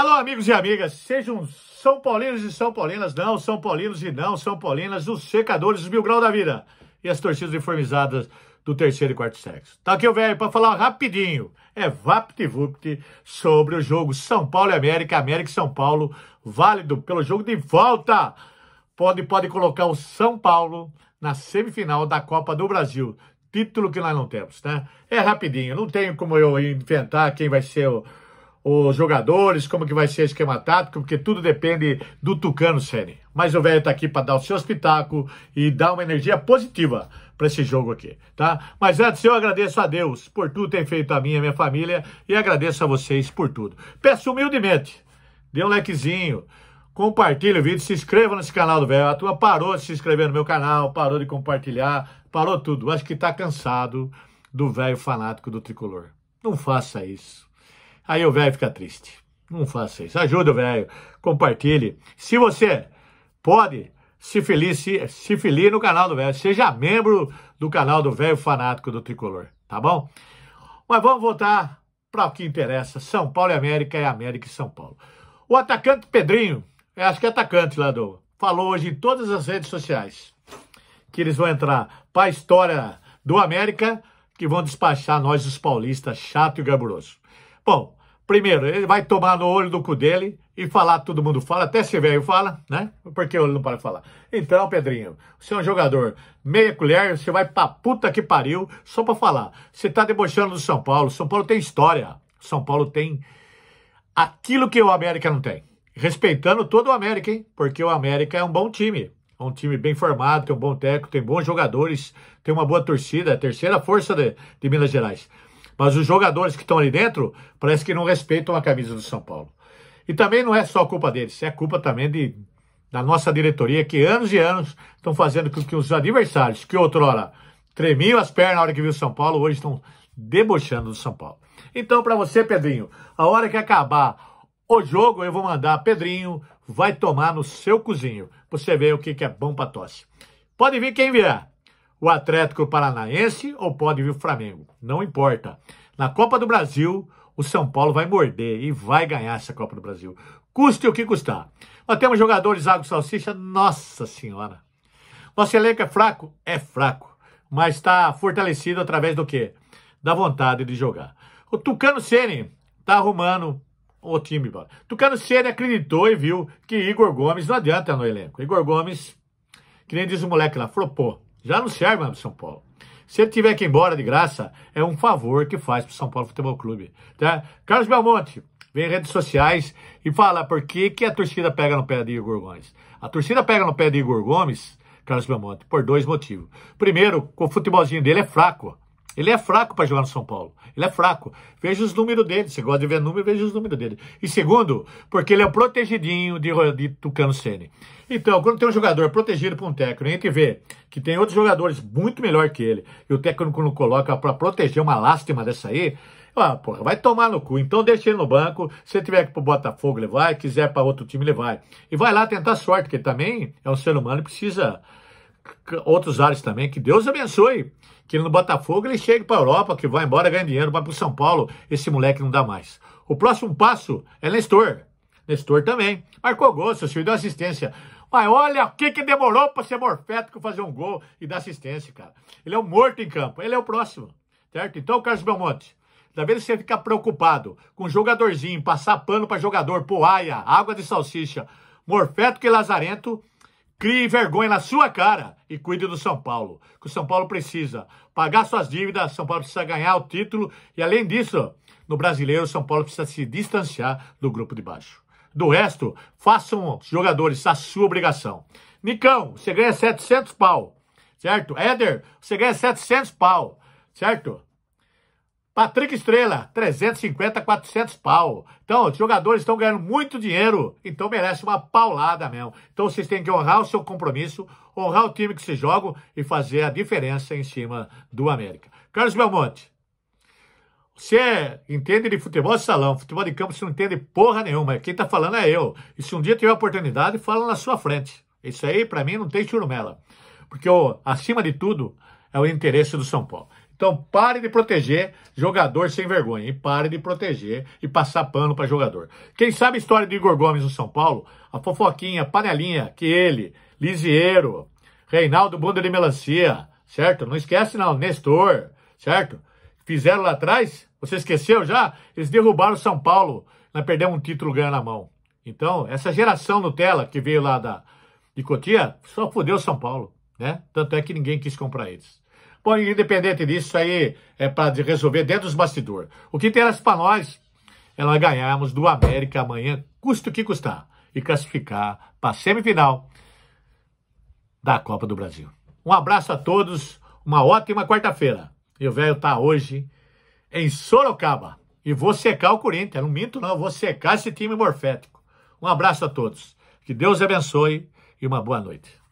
Alô, amigos e amigas, sejam São Paulinos e São Paulinas, não São Paulinos e não São Paulinas, os secadores do mil grau da vida e as torcidas uniformizadas do terceiro e quarto sexo. Tá aqui o velho para falar rapidinho, é VaptVupt, sobre o jogo São Paulo e América, América e São Paulo, válido pelo jogo de volta. Pode, pode colocar o São Paulo na semifinal da Copa do Brasil título que nós não temos, né? É rapidinho, não tenho como eu inventar quem vai ser o, os jogadores, como que vai ser o esquema tático, porque tudo depende do Tucano Sene. Mas o velho tá aqui para dar o seu espetáculo e dar uma energia positiva para esse jogo aqui, tá? Mas antes eu agradeço a Deus por tudo tem feito a mim e a minha família e agradeço a vocês por tudo. Peço humildemente, dê um likezinho, compartilhe o vídeo, se inscreva nesse canal do velho. A tua parou de se inscrever no meu canal, parou de compartilhar, parou tudo. Acho que tá cansado do velho fanático do tricolor. Não faça isso. Aí o velho fica triste. Não faça isso. Ajuda o velho. Compartilhe. Se você pode, se filie, se filie no canal do velho. Seja membro do canal do velho fanático do tricolor. Tá bom? Mas vamos voltar para o que interessa. São Paulo e América é América e São Paulo. O atacante Pedrinho, acho que é atacante lá do. Falou hoje em todas as redes sociais que eles vão entrar para a história do América, que vão despachar nós, os paulistas, chato e garburoso. Bom, Primeiro, ele vai tomar no olho do cu dele e falar, todo mundo fala, até se velho fala, né? Porque ele não para falar. Então, Pedrinho, você é um jogador meia colher, você vai pra puta que pariu só pra falar. Você tá debochando do São Paulo. São Paulo tem história. São Paulo tem aquilo que o América não tem. Respeitando todo o América, hein? Porque o América é um bom time. É um time bem formado, tem um bom técnico, tem bons jogadores, tem uma boa torcida, é a terceira força de, de Minas Gerais. Mas os jogadores que estão ali dentro parece que não respeitam a camisa do São Paulo. E também não é só culpa deles, é culpa também de, da nossa diretoria, que anos e anos estão fazendo com que os adversários, que outrora tremiam as pernas na hora que viu o São Paulo, hoje estão debochando do São Paulo. Então, para você, Pedrinho, a hora que acabar o jogo, eu vou mandar Pedrinho, vai tomar no seu cozinho. Você vê o que, que é bom para tosse. Pode vir quem vier o Atlético Paranaense ou pode vir o Flamengo. Não importa. Na Copa do Brasil, o São Paulo vai morder e vai ganhar essa Copa do Brasil. Custe o que custar. Nós temos jogadores água salsicha, nossa senhora. Nosso elenco é fraco? É fraco. Mas está fortalecido através do quê? Da vontade de jogar. O Tucano Ceni está arrumando o time. Tucano Ceni acreditou e viu que Igor Gomes não adianta no elenco. Igor Gomes, que nem diz o moleque lá, pô. Já não serve mais para São Paulo. Se ele tiver que ir embora de graça, é um favor que faz para o São Paulo Futebol Clube. Tá? Carlos Belmonte, vem em redes sociais e fala por que, que a torcida pega no pé de Igor Gomes. A torcida pega no pé de Igor Gomes, Carlos Belmonte, por dois motivos. Primeiro, o futebolzinho dele é fraco. Ele é fraco para jogar no São Paulo. Ele é fraco. Veja os números dele. Você gosta de ver número, veja os números dele. E segundo, porque ele é o protegidinho de, de Tucano Sene. Então, quando tem um jogador protegido por um técnico, a gente vê que tem outros jogadores muito melhor que ele, e o técnico não coloca para proteger uma lástima dessa aí, ah, porra, vai tomar no cu. Então deixa ele no banco. Se tiver que pro Botafogo, ele vai. Quiser para outro time, ele vai. E vai lá tentar sorte, porque também é um ser humano e precisa outros ares também. Que Deus abençoe. Que no Botafogo ele chegue para a Europa, que vai embora, ganha dinheiro, vai para o São Paulo. Esse moleque não dá mais. O próximo passo é Nestor. Nestor também. Marcou gol, seu deu assistência. Mas olha o que, que demorou para ser morfético fazer um gol e dar assistência, cara. Ele é um morto em campo, ele é o próximo, certo? Então, Carlos Belmonte, da vez você ficar preocupado com um jogadorzinho, passar pano para jogador, poaia, água de salsicha, Morfeto que lazarento, Crie vergonha na sua cara e cuide do São Paulo. Que o São Paulo precisa pagar suas dívidas, São Paulo precisa ganhar o título e, além disso, no brasileiro, São Paulo precisa se distanciar do grupo de baixo. Do resto, façam os jogadores a sua obrigação. Nicão, você ganha 700 pau, certo? Éder, você ganha 700 pau, certo? Patrick Estrela, 350, 400 pau. Então, os jogadores estão ganhando muito dinheiro, então merece uma paulada mesmo. Então, vocês têm que honrar o seu compromisso, honrar o time que se joga e fazer a diferença em cima do América. Carlos Belmonte, você entende de futebol de salão, futebol de campo você não entende porra nenhuma. Quem está falando é eu. E se um dia tiver oportunidade, fala na sua frente. Isso aí, para mim, não tem churumela. Porque, eu, acima de tudo, é o interesse do São Paulo. Então pare de proteger jogador sem vergonha, e pare de proteger e passar pano para jogador. Quem sabe a história do Igor Gomes no São Paulo, a fofoquinha, a panelinha que ele, Lisieiro, Reinaldo Bunda de Melancia, certo? Não esquece não, Nestor, certo? Fizeram lá atrás, você esqueceu já? Eles derrubaram o São Paulo, nós perdemos um título ganhando na mão. Então, essa geração Nutella que veio lá da de Cotia, só fudeu São Paulo, né? Tanto é que ninguém quis comprar eles. Bom, independente disso, aí é para resolver dentro dos bastidores. O que interessa para nós é nós ganharmos do América amanhã, o que custar, e classificar para a semifinal da Copa do Brasil. Um abraço a todos, uma ótima quarta-feira. E o velho tá hoje em Sorocaba. E vou secar o Corinthians, não minto não, vou secar esse time morfético. Um abraço a todos. Que Deus abençoe e uma boa noite.